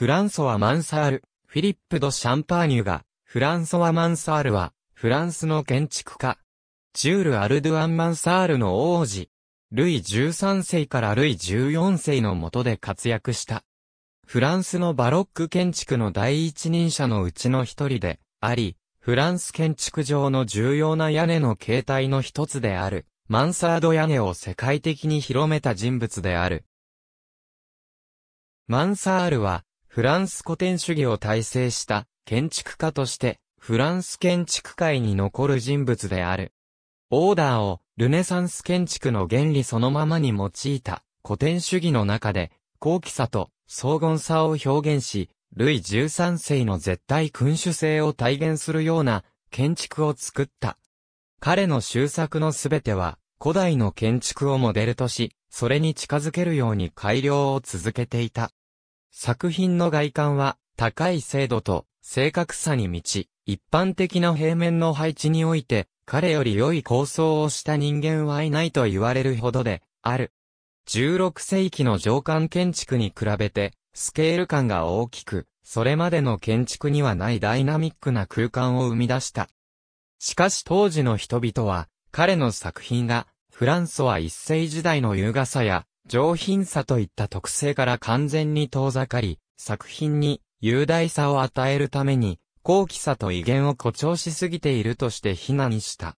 フランソワ・マンサール、フィリップ・ド・シャンパーニュが、フランソワ・マンサールは、フランスの建築家。ジュール・アルドゥアン・マンサールの王子。ルイ13世からルイ14世の下で活躍した。フランスのバロック建築の第一人者のうちの一人で、あり、フランス建築上の重要な屋根の形態の一つである、マンサード屋根を世界的に広めた人物である。マンサールは、フランス古典主義を体制した建築家として、フランス建築界に残る人物である。オーダーをルネサンス建築の原理そのままに用いた古典主義の中で、高貴さと荘厳さを表現し、ルイ13世の絶対君主制を体現するような建築を作った。彼の修作のすべては、古代の建築をモデルとし、それに近づけるように改良を続けていた。作品の外観は高い精度と正確さに満ち、一般的な平面の配置において、彼より良い構想をした人間はいないと言われるほどで、ある。16世紀の上巻建築に比べて、スケール感が大きく、それまでの建築にはないダイナミックな空間を生み出した。しかし当時の人々は、彼の作品が、フランソワ一世時代の優雅さや、上品さといった特性から完全に遠ざかり、作品に雄大さを与えるために、高貴さと威厳を誇張しすぎているとして非難した。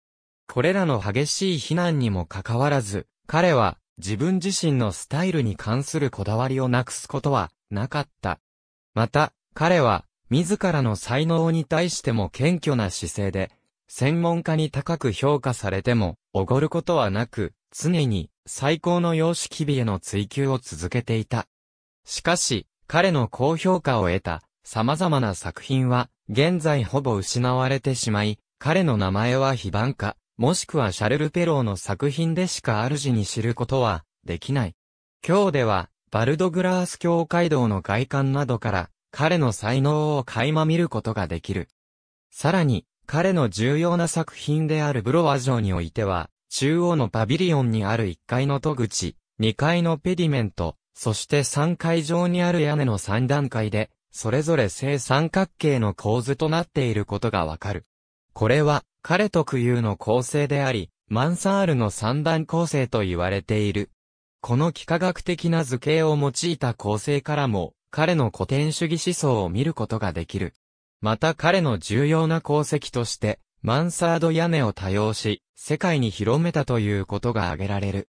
これらの激しい非難にもかかわらず、彼は自分自身のスタイルに関するこだわりをなくすことはなかった。また、彼は自らの才能に対しても謙虚な姿勢で、専門家に高く評価されてもおごることはなく、常に最高の様式美への追求を続けていた。しかし、彼の高評価を得た様々な作品は、現在ほぼ失われてしまい、彼の名前は非番化、もしくはシャルル・ペローの作品でしか主に知ることはできない。今日では、バルドグラース教会堂の外観などから、彼の才能を垣間見ることができる。さらに、彼の重要な作品であるブロワ城においては、中央のパビリオンにある1階の戸口、2階のペディメント、そして3階上にある屋根の3段階で、それぞれ正三角形の構図となっていることがわかる。これは、彼特有の構成であり、マンサールの三段構成と言われている。この幾何学的な図形を用いた構成からも、彼の古典主義思想を見ることができる。また彼の重要な功績として、マンサード屋根を多用し、世界に広めたということが挙げられる。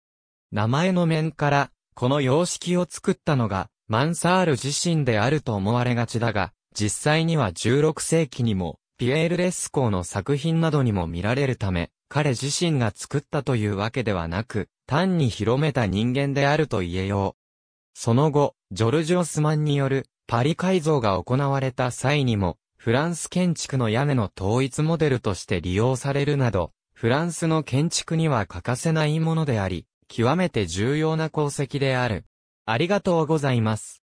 名前の面から、この様式を作ったのが、マンサール自身であると思われがちだが、実際には16世紀にも、ピエール・レスコーの作品などにも見られるため、彼自身が作ったというわけではなく、単に広めた人間であると言えよう。その後、ジョルジオスマンによるパリ改造が行われた際にも、フランス建築の屋根の統一モデルとして利用されるなど、フランスの建築には欠かせないものであり、極めて重要な功績である。ありがとうございます。